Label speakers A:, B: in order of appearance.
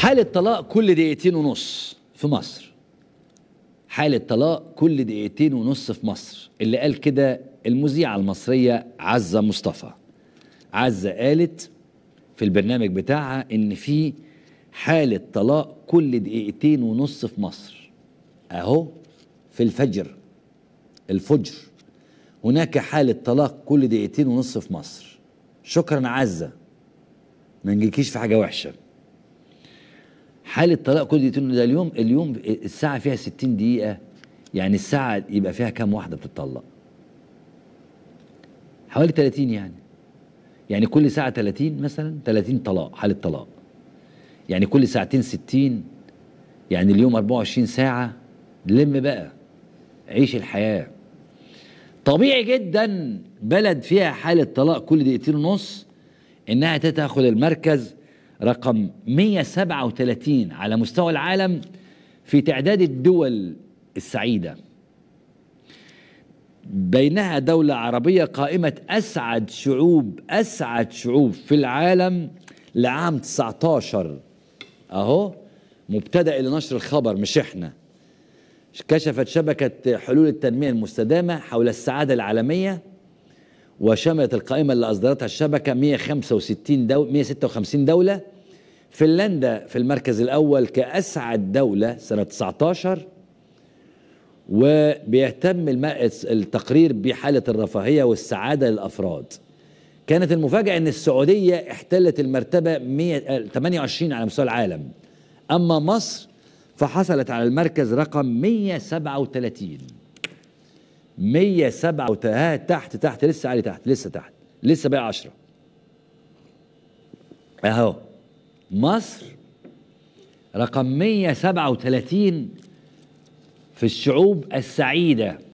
A: حالة طلاق كل دقيقتين ونص في مصر حالة طلاق كل دقيقتين ونص في مصر اللي قال كده المذيعة المصرية عزة مصطفى عزة قالت في البرنامج بتاعها ان في حالة طلاق كل دقيقتين ونص في مصر اهو في الفجر الفجر هناك حالة طلاق كل دقيقتين ونص في مصر شكرا عزة ما نجيكيش في حاجة وحشة حاله طلاق كل دقيقتين ده اليوم اليوم الساعه فيها 60 دقيقه يعني الساعه يبقى فيها كام واحده بتطلق حوالي 30 يعني يعني كل ساعه 30 مثلا 30 طلاق حاله طلاق يعني كل ساعتين 60 يعني اليوم 24 ساعه لم بقى عيش الحياه طبيعي جدا بلد فيها حاله طلاق كل دقيقتين ونص انها تاخد المركز رقم 137 على مستوى العالم في تعداد الدول السعيدة بينها دولة عربية قائمة أسعد شعوب أسعد شعوب في العالم لعام 19 أهو مبتدأ لنشر الخبر مش إحنا كشفت شبكة حلول التنمية المستدامة حول السعادة العالمية وشملت القائمة اللي أصدرتها الشبكة 165 دولة 156 دولة فنلندا في المركز الأول كأسعد دولة سنة 19 وبيهتم التقرير بحالة الرفاهية والسعادة للأفراد كانت المفاجأة أن السعودية احتلت المرتبة 128 على مستوى العالم أما مصر فحصلت على المركز رقم 137 137 تحت تحت لسه عالي تحت لسه تحت لسه بقى 10 اهو مصر رقم 137 في الشعوب السعيده